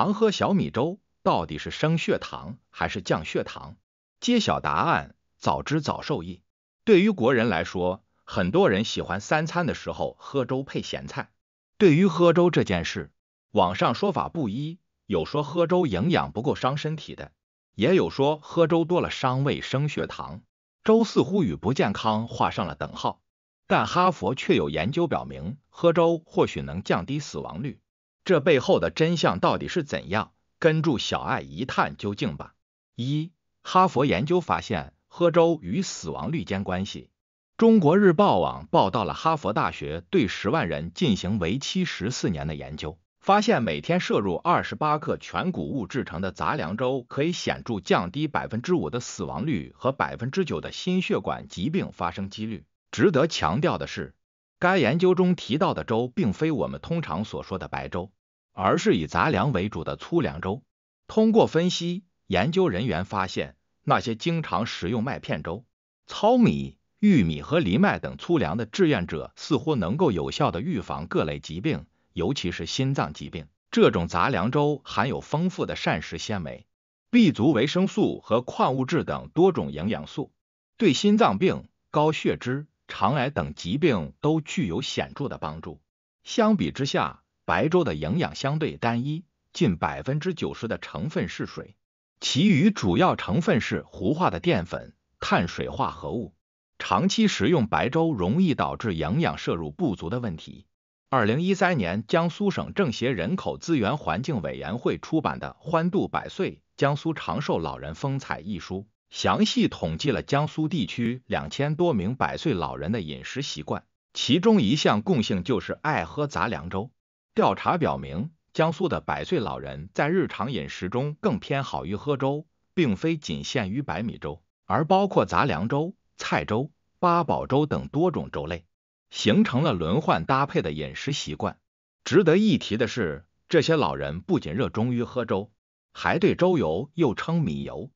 常喝小米粥到底是升血糖还是降血糖？揭晓答案，早知早受益。对于国人来说，很多人喜欢三餐的时候喝粥配咸菜。对于喝粥这件事，网上说法不一，有说喝粥营养不够伤身体的，也有说喝粥多了伤胃升血糖，粥似乎与不健康画上了等号。但哈佛却有研究表明，喝粥或许能降低死亡率。这背后的真相到底是怎样？跟住小爱一探究竟吧！一，哈佛研究发现喝粥与死亡率间关系。中国日报网报道了哈佛大学对十万人进行为期十四年的研究，发现每天摄入二十八克全谷物制成的杂粮粥，可以显著降低百分之五的死亡率和百分之九的心血管疾病发生几率。值得强调的是。该研究中提到的粥，并非我们通常所说的白粥，而是以杂粮为主的粗粮粥。通过分析，研究人员发现，那些经常食用麦片粥、糙米、玉米和藜麦等粗粮的志愿者，似乎能够有效的预防各类疾病，尤其是心脏疾病。这种杂粮粥含有丰富的膳食纤维、B 族维生素和矿物质等多种营养素，对心脏病、高血脂。肠癌等疾病都具有显著的帮助。相比之下，白粥的营养相对单一，近百分之九十的成分是水，其余主要成分是糊化的淀粉、碳水化合物。长期食用白粥容易导致营养摄入不足的问题。二零一三年，江苏省政协人口资源环境委员会出版的《欢度百岁：江苏长寿老人风采》一书。详细统计了江苏地区两千多名百岁老人的饮食习惯，其中一项共性就是爱喝杂粮粥。调查表明，江苏的百岁老人在日常饮食中更偏好于喝粥，并非仅限于白米粥，而包括杂粮粥、菜粥、八宝粥等多种粥类，形成了轮换搭配的饮食习惯。值得一提的是，这些老人不仅热衷于喝粥，还对粥油（又称米油）。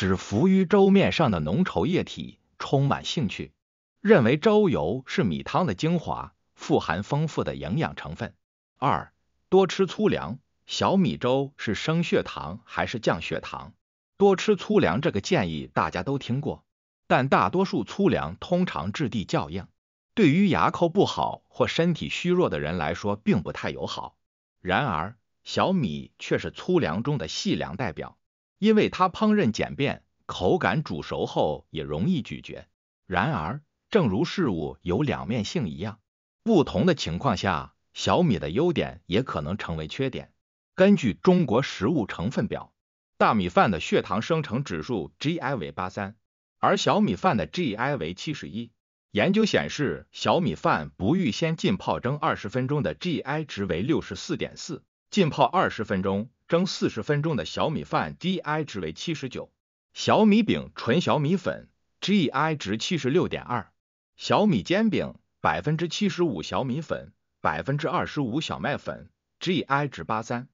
只浮于粥面上的浓稠液体，充满兴趣，认为粥油是米汤的精华，富含丰富的营养成分。二，多吃粗粮，小米粥是升血糖还是降血糖？多吃粗粮这个建议大家都听过，但大多数粗粮通常质地较硬，对于牙口不好或身体虚弱的人来说并不太友好。然而，小米却是粗粮中的细粮代表。因为它烹饪简便，口感煮熟后也容易咀嚼。然而，正如事物有两面性一样，不同的情况下，小米的优点也可能成为缺点。根据中国食物成分表，大米饭的血糖生成指数 GI 为八三，而小米饭的 GI 为七十一。研究显示，小米饭不预先浸泡蒸二十分钟的 GI 值为六十四点四。浸泡二十分钟，蒸四十分钟的小米饭 g I 值为七十九；小米饼纯小米粉，G I 值七十六点二；小米煎饼百分之七十五小米粉，百分之二十五小麦粉，G I 值八三；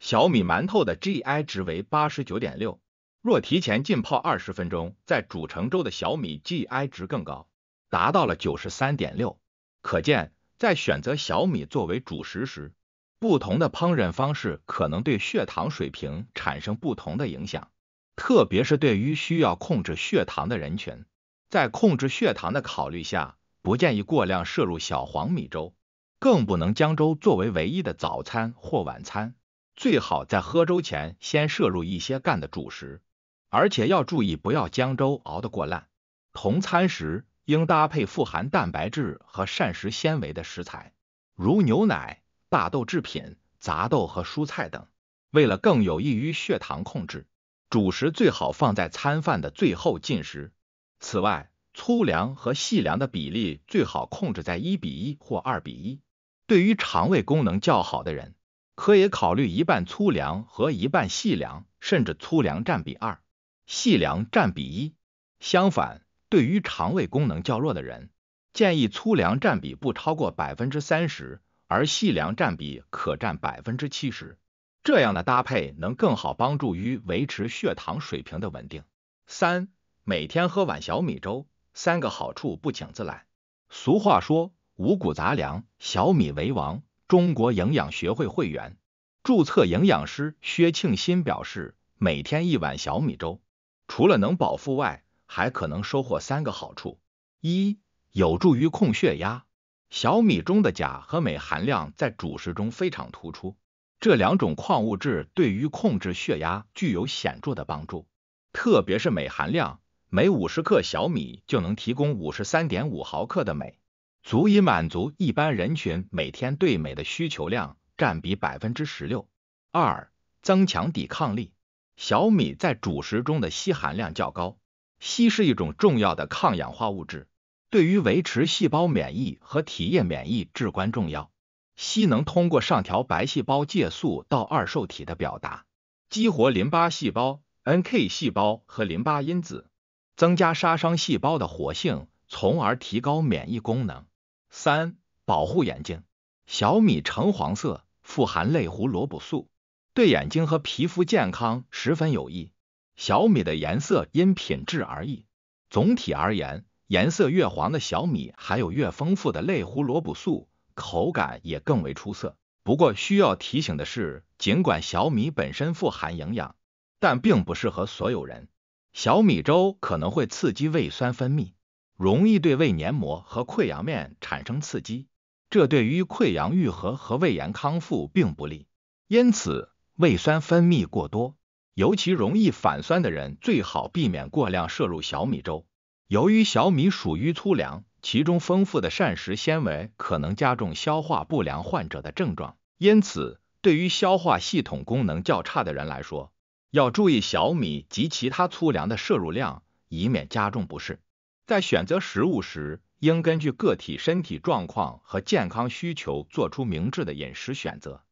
小米馒头的 G I 值为八十九点六。若提前浸泡二十分钟，在煮成粥的小米 G I 值更高，达到了九十三点六。可见，在选择小米作为主食时，不同的烹饪方式可能对血糖水平产生不同的影响，特别是对于需要控制血糖的人群，在控制血糖的考虑下，不建议过量摄入小黄米粥，更不能将粥作为唯一的早餐或晚餐。最好在喝粥前先摄入一些干的主食，而且要注意不要将粥熬得过烂。同餐时应搭配富含蛋白质和膳食纤维的食材，如牛奶。大豆制品、杂豆和蔬菜等，为了更有益于血糖控制，主食最好放在餐饭的最后进食。此外，粗粮和细粮的比例最好控制在一比一或二比一。对于肠胃功能较好的人，可以考虑一半粗粮和一半细粮，甚至粗粮占比二，细粮占比一。相反，对于肠胃功能较弱的人，建议粗粮占比不超过百分之三十。而细粮占比可占百分之七十，这样的搭配能更好帮助于维持血糖水平的稳定。三，每天喝碗小米粥，三个好处不请自来。俗话说，五谷杂粮，小米为王。中国营养学会会员、注册营养师薛庆新表示，每天一碗小米粥，除了能饱腹外，还可能收获三个好处：一，有助于控血压。小米中的钾和镁含量在主食中非常突出，这两种矿物质对于控制血压具有显著的帮助。特别是镁含量，每五十克小米就能提供五十三点五毫克的镁，足以满足一般人群每天对镁的需求量，占比百分之十六。二、增强抵抗力。小米在主食中的硒含量较高，硒是一种重要的抗氧化物质。对于维持细胞免疫和体液免疫至关重要。硒能通过上调白细胞介素到二受体的表达，激活淋巴细胞、NK 细胞和淋巴因子，增加杀伤细胞的活性，从而提高免疫功能。三、保护眼睛。小米橙黄色，富含类胡萝卜素，对眼睛和皮肤健康十分有益。小米的颜色因品质而异，总体而言。颜色越黄的小米，含有越丰富的类胡萝卜素，口感也更为出色。不过需要提醒的是，尽管小米本身富含营养，但并不适合所有人。小米粥可能会刺激胃酸分泌，容易对胃黏膜和溃疡面产生刺激，这对于溃疡愈合和胃炎康复并不利。因此，胃酸分泌过多，尤其容易反酸的人，最好避免过量摄入小米粥。由于小米属于粗粮，其中丰富的膳食纤维可能加重消化不良患者的症状，因此对于消化系统功能较差的人来说，要注意小米及其他粗粮的摄入量，以免加重不适。在选择食物时，应根据个体身体状况和健康需求做出明智的饮食选择。